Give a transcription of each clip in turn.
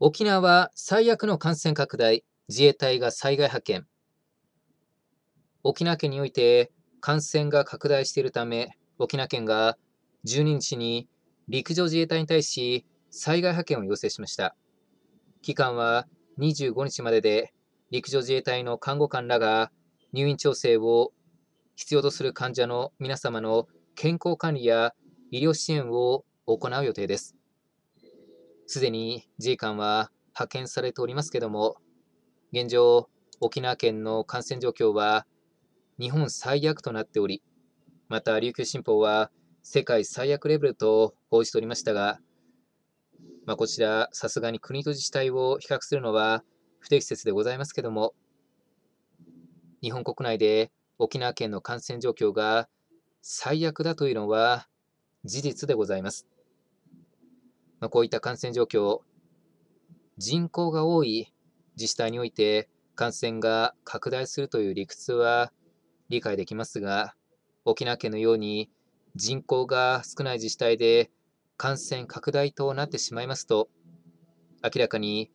沖縄最悪の感染拡大、自衛隊が災害派遣。沖縄県において感染が拡大しているため、沖縄県が12日に陸上自衛隊に対し災害派遣を要請しました。期間は25日までで、陸上自衛隊の看護官らが入院調整を必要とする患者の皆様の健康管理や医療支援を行う予定です。すでに自衛官は派遣されておりますけども、現状、沖縄県の感染状況は日本最悪となっており、また琉球新報は世界最悪レベルと報じておりましたが、まあ、こちら、さすがに国と自治体を比較するのは不適切でございますけども、日本国内で沖縄県の感染状況が最悪だというのは事実でございます。まあ、こういった感染状況、人口が多い自治体において感染が拡大するという理屈は理解できますが、沖縄県のように人口が少ない自治体で感染拡大となってしまいますと、明らかに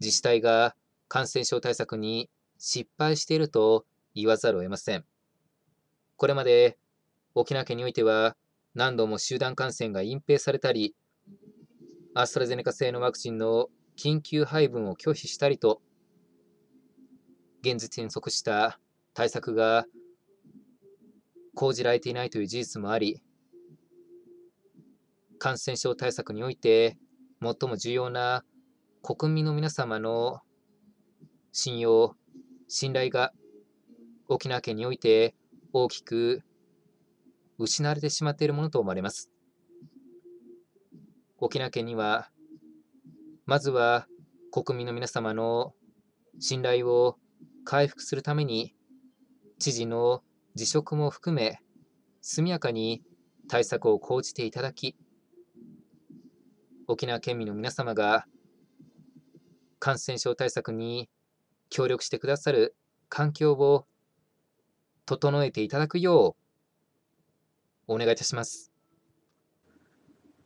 自治体が感染症対策に失敗していると言わざるを得ません。これまで沖縄県においては何度も集団感染が隠蔽されたり、アストラゼネカ製のワクチンの緊急配分を拒否したりと、現実に即した対策が講じられていないという事実もあり、感染症対策において最も重要な国民の皆様の信用、信頼が沖縄県において大きく失われてしまっているものと思われます。沖縄県には、まずは国民の皆様の信頼を回復するために、知事の辞職も含め、速やかに対策を講じていただき、沖縄県民の皆様が感染症対策に協力してくださる環境を整えていただくようお願いいたします。